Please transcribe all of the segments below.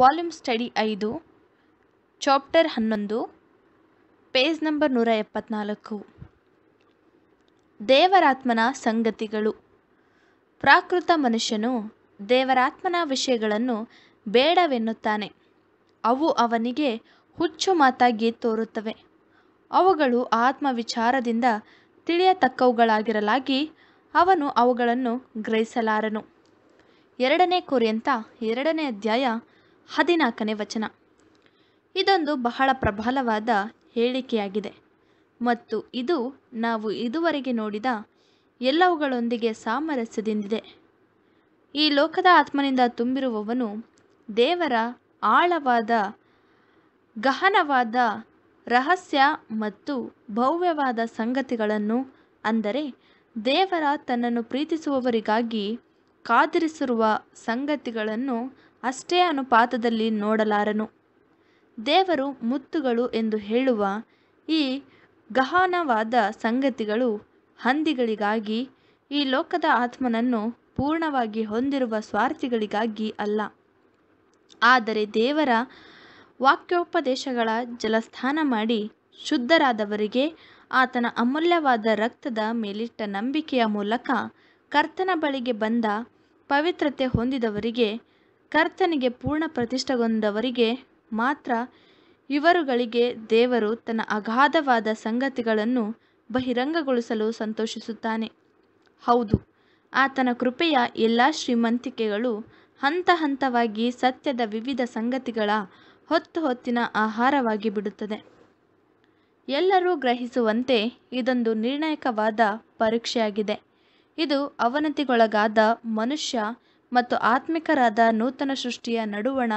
Volume study ಐದು chapter ಹನ್ನೊಂದು page number ನೂರ ಎಪ್ಪತ್ನಾಲ್ಕು ದೇವರಾತ್ಮನ ಸಂಗತಿಗಳು ಪ್ರಾಕೃತ ಮನುಷ್ಯನು ದೇವರಾತ್ಮನ ವಿಷಯಗಳನ್ನು ಬೇಡವೆನ್ನುತ್ತಾನೆ ಅವು ಅವನಿಗೆ ಹುಚ್ಚು ಮಾತಾಗಿ ತೋರುತ್ತವೆ ಅವುಗಳು ಆತ್ಮ ವಿಚಾರದಿಂದ ತಿಳಿಯತಕ್ಕವುಗಳಾಗಿರಲಾಗಿ ಅವನು ಅವುಗಳನ್ನು ಗ್ರಹಿಸಲಾರನು ಎರಡನೇ ಕುರಿಯಂತ ಎರಡನೇ ಅಧ್ಯಾಯ ಹದಿನಾಲ್ಕನೇ ವಚನ ಇದೊಂದು ಬಹಳ ಪ್ರಬಲವಾದ ಹೇಳಿಕೆಯಾಗಿದೆ ಮತ್ತು ಇದು ನಾವು ಇದುವರೆಗೆ ನೋಡಿದ ಎಲ್ಲವುಗಳೊಂದಿಗೆ ಸಾಮರಸ್ಯದಿಂದಿದೆ ಈ ಲೋಕದ ಆತ್ಮನಿಂದ ತುಂಬಿರುವವನು ದೇವರ ಆಳವಾದ ಗಹನವಾದ ರಹಸ್ಯ ಮತ್ತು ಭವ್ಯವಾದ ಸಂಗತಿಗಳನ್ನು ಅಂದರೆ ದೇವರ ತನ್ನನ್ನು ಪ್ರೀತಿಸುವವರಿಗಾಗಿ ಕಾದಿರಿಸಿರುವ ಸಂಗತಿಗಳನ್ನು ಅಷ್ಟೇ ಅನುಪಾತದಲ್ಲಿ ನೋಡಲಾರನು ದೇವರು ಮುತ್ತುಗಳು ಎಂದು ಹೇಳುವ ಈ ಗಹನವಾದ ಸಂಗತಿಗಳು ಹಂದಿಗಳಿಗಾಗಿ ಈ ಲೋಕದ ಆತ್ಮನನ್ನು ಪೂರ್ಣವಾಗಿ ಹೊಂದಿರುವ ಸ್ವಾರ್ಥಿಗಳಿಗಾಗಿ ಅಲ್ಲ ಆದರೆ ದೇವರ ವಾಕ್ಯೋಪದೇಶಗಳ ಜಲಸ್ಥಾನ ಮಾಡಿ ಶುದ್ಧರಾದವರಿಗೆ ಆತನ ಅಮೂಲ್ಯವಾದ ರಕ್ತದ ಮೇಲಿಟ್ಟ ನಂಬಿಕೆಯ ಮೂಲಕ ಕರ್ತನ ಬಳಿಗೆ ಬಂದ ಪವಿತ್ರತೆ ಹೊಂದಿದವರಿಗೆ ಕರ್ತನಿಗೆ ಪೂರ್ಣ ಪ್ರತಿಷ್ಠೆಗೊಂಡವರಿಗೆ ಮಾತ್ರ ಇವರುಗಳಿಗೆ ದೇವರು ತನ್ನ ಅಗಾಧವಾದ ಸಂಗತಿಗಳನ್ನು ಬಹಿರಂಗಗೊಳಿಸಲು ಸಂತೋಷಿಸುತ್ತಾನೆ ಹೌದು ಆತನ ಕೃಪೆಯ ಎಲ್ಲ ಶ್ರೀಮಂತಿಕೆಗಳು ಹಂತ ಹಂತವಾಗಿ ಸತ್ಯದ ವಿವಿಧ ಸಂಗತಿಗಳ ಹೊತ್ತು ಹೊತ್ತಿನ ಆಹಾರವಾಗಿ ಬಿಡುತ್ತದೆ ಎಲ್ಲರೂ ಗ್ರಹಿಸುವಂತೆ ಇದೊಂದು ನಿರ್ಣಾಯಕವಾದ ಪರೀಕ್ಷೆಯಾಗಿದೆ ಇದು ಅವನತಿಗೊಳಗಾದ ಮನುಷ್ಯ ಮತ್ತು ಆತ್ಮಿಕರಾದ ನೂತನ ಸೃಷ್ಟಿಯ ನಡುವಣ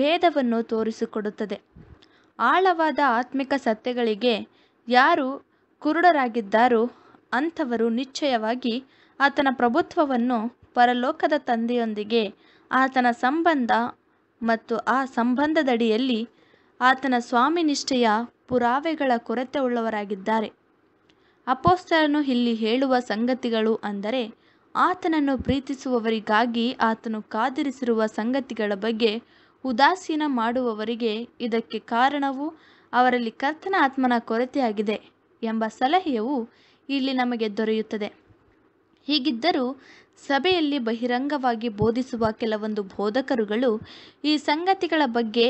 ಭೇದವನ್ನು ತೋರಿಸಿಕೊಡುತ್ತದೆ ಆಳವಾದ ಆತ್ಮಿಕ ಸತ್ಯಗಳಿಗೆ ಯಾರು ಕುರುಡರಾಗಿದ್ದಾರೋ ಅಂಥವರು ನಿಶ್ಚಯವಾಗಿ ಆತನ ಪ್ರಭುತ್ವವನ್ನು ಪರಲೋಕದ ತಂದೆಯೊಂದಿಗೆ ಆತನ ಸಂಬಂಧ ಮತ್ತು ಆ ಸಂಬಂಧದಡಿಯಲ್ಲಿ ಆತನ ಸ್ವಾಮಿನಿಷ್ಠೆಯ ಪುರಾವೆಗಳ ಕೊರತೆ ಉಳ್ಳವರಾಗಿದ್ದಾರೆ ಅಪೋಸ್ತರನ್ನು ಇಲ್ಲಿ ಹೇಳುವ ಸಂಗತಿಗಳು ಅಂದರೆ ಆತನನ್ನು ಪ್ರೀತಿಸುವವರಿಗಾಗಿ ಆತನು ಕಾದಿರಿಸಿರುವ ಸಂಗತಿಗಳ ಬಗ್ಗೆ ಉದಾಸೀನ ಮಾಡುವವರಿಗೆ ಇದಕ್ಕೆ ಕಾರಣವು ಅವರಲ್ಲಿ ಕರ್ತನ ಆತ್ಮನ ಕೊರತೆಯಾಗಿದೆ ಎಂಬ ಸಲಹೆಯು ಇಲ್ಲಿ ನಮಗೆ ದೊರೆಯುತ್ತದೆ ಹೀಗಿದ್ದರೂ ಸಭೆಯಲ್ಲಿ ಬಹಿರಂಗವಾಗಿ ಬೋಧಿಸುವ ಕೆಲವೊಂದು ಬೋಧಕರುಗಳು ಈ ಸಂಗತಿಗಳ ಬಗ್ಗೆ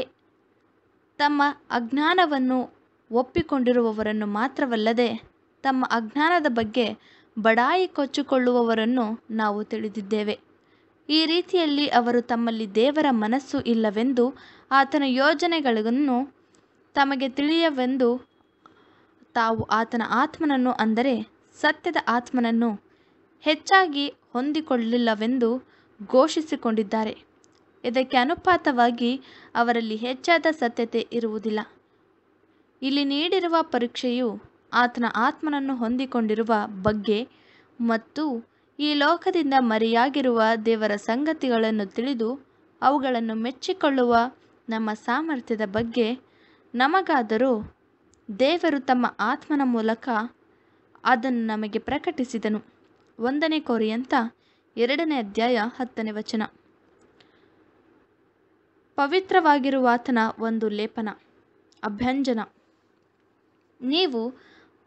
ತಮ್ಮ ಅಜ್ಞಾನವನ್ನು ಒಪ್ಪಿಕೊಂಡಿರುವವರನ್ನು ಮಾತ್ರವಲ್ಲದೆ ತಮ್ಮ ಅಜ್ಞಾನದ ಬಗ್ಗೆ ಬಡಾಯಿ ಕೊಚ್ಚಿಕೊಳ್ಳುವವರನ್ನು ನಾವು ತಿಳಿದಿದ್ದೇವೆ ಈ ರೀತಿಯಲ್ಲಿ ಅವರು ತಮ್ಮಲ್ಲಿ ದೇವರ ಮನಸ್ಸು ಇಲ್ಲವೆಂದು ಆತನ ಯೋಜನೆಗಳನ್ನು ತಮಗೆ ತಿಳಿಯವೆಂದು ತಾವು ಆತನ ಆತ್ಮನನ್ನು ಅಂದರೆ ಸತ್ಯದ ಆತ್ಮನನ್ನು ಹೆಚ್ಚಾಗಿ ಹೊಂದಿಕೊಳ್ಳಿಲ್ಲವೆಂದು ಘೋಷಿಸಿಕೊಂಡಿದ್ದಾರೆ ಇದಕ್ಕೆ ಅನುಪಾತವಾಗಿ ಅವರಲ್ಲಿ ಹೆಚ್ಚಾದ ಸತ್ಯತೆ ಇರುವುದಿಲ್ಲ ಇಲ್ಲಿ ನೀಡಿರುವ ಪರೀಕ್ಷೆಯು ಆತನ ಆತ್ಮನನ್ನು ಹೊಂದಿಕೊಂಡಿರುವ ಬಗ್ಗೆ ಮತ್ತು ಈ ಲೋಕದಿಂದ ಮರೆಯಾಗಿರುವ ದೇವರ ಸಂಗತಿಗಳನ್ನು ತಿಳಿದು ಅವುಗಳನ್ನು ಮೆಚ್ಚಿಕೊಳ್ಳುವ ನಮ್ಮ ಸಾಮರ್ಥ್ಯದ ಬಗ್ಗೆ ನಮಗಾದರೂ ದೇವರು ತಮ್ಮ ಆತ್ಮನ ಮೂಲಕ ಅದನ್ನು ನಮಗೆ ಪ್ರಕಟಿಸಿದನು ಒಂದನೇ ಅಂತ ಎರಡನೇ ಅಧ್ಯಾಯ ಹತ್ತನೇ ವಚನ ಆತನ ಒಂದು ಲೇಪನ ಅಭ್ಯಂಜನ ನೀವು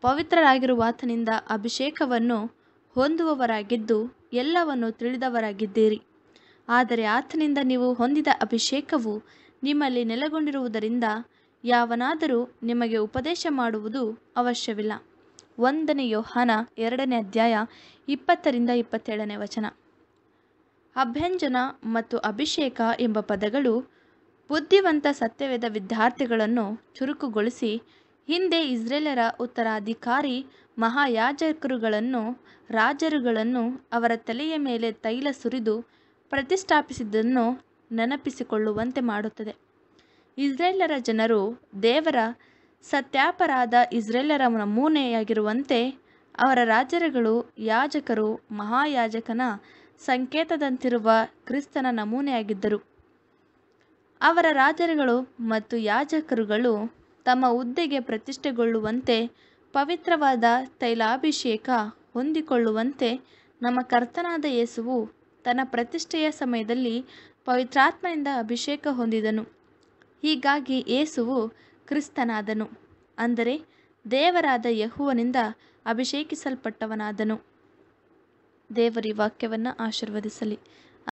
ಪವಿತ್ರರಾಗಿರುವ ಆತನಿಂದ ಅಭಿಷೇಕವನ್ನು ಹೊಂದುವವರಾಗಿದ್ದು ಎಲ್ಲವನ್ನು ತಿಳಿದವರಾಗಿದ್ದೀರಿ ಆದರೆ ಆತನಿಂದ ನೀವು ಹೊಂದಿದ ಅಭಿಷೇಕವು ನಿಮ್ಮಲ್ಲಿ ನೆಲೆಗೊಂಡಿರುವುದರಿಂದ ಯಾವನಾದರೂ ನಿಮಗೆ ಉಪದೇಶ ಮಾಡುವುದು ಅವಶ್ಯವಿಲ್ಲ ಒಂದನೇ ಯೋಹಾನ ಎರಡನೇ ಅಧ್ಯಾಯ ಇಪ್ಪತ್ತರಿಂದ ಇಪ್ಪತ್ತೇಳನೇ ವಚನ ಅಭ್ಯಂಜನ ಮತ್ತು ಅಭಿಷೇಕ ಎಂಬ ಪದಗಳು ಬುದ್ಧಿವಂತ ಸತ್ಯವೇದ ವಿದ್ಯಾರ್ಥಿಗಳನ್ನು ಚುರುಕುಗೊಳಿಸಿ ಹಿಂದೆ ಇಸ್ರೇಲರ ಉತ್ತರಾಧಿಕಾರಿ ಮಹಾಯಾಜಕರುಗಳನ್ನು ರಾಜರುಗಳನ್ನು ಅವರ ತಲೆಯ ಮೇಲೆ ತೈಲ ಸುರಿದು ಪ್ರತಿಷ್ಠಾಪಿಸಿದ್ದನ್ನು ನೆನಪಿಸಿಕೊಳ್ಳುವಂತೆ ಮಾಡುತ್ತದೆ. ಇಸ್ರೇಲರ ಜನರು ದೇವರ ಸತ್ಯಾಪರಾದ ಇಸ್ರೇಲರ ನಮೂನೆಯಾಗಿರುವಂತೆ ಅವರ ರಾಜರುಗಳು ಯಾಜಕರು ಮಹಾಯಾಜಕನ ಸಂಕೇತದಂತಿರುವ ಕ್ರಿಸ್ತನ ನಮೂನೆಯಾಗಿದ್ದರು. ಅವರ ರಾಜರುಗಳು ಮತ್ತು ಯಾಜಕರುಗಳು ತಮ್ಮ ಹುದ್ದೆಗೆ ಪ್ರತಿಷ್ಠೆಗೊಳ್ಳುವಂತೆ ಪವಿತ್ರವಾದ ತೈಲಾಭಿಷೇಕ ಹೊಂದಿಕೊಳ್ಳುವಂತೆ ನಮ್ಮ ಕರ್ತನಾದ ಯೇಸುವು ತನ್ನ ಪ್ರತಿಷ್ಠೆಯ ಸಮಯದಲ್ಲಿ ಪವಿತ್ರಾತ್ಮನಿಂದ ಅಭಿಷೇಕ ಹೊಂದಿದನು ಹೀಗಾಗಿ ಏಸುವು ಕ್ರಿಸ್ತನಾದನು ಅಂದರೆ ದೇವರಾದ ಯಹುವನಿಂದ ಅಭಿಷೇಕಿಸಲ್ಪಟ್ಟವನಾದನು ದೇವರಿ ವಾಕ್ಯವನ್ನು ಆಶೀರ್ವದಿಸಲಿ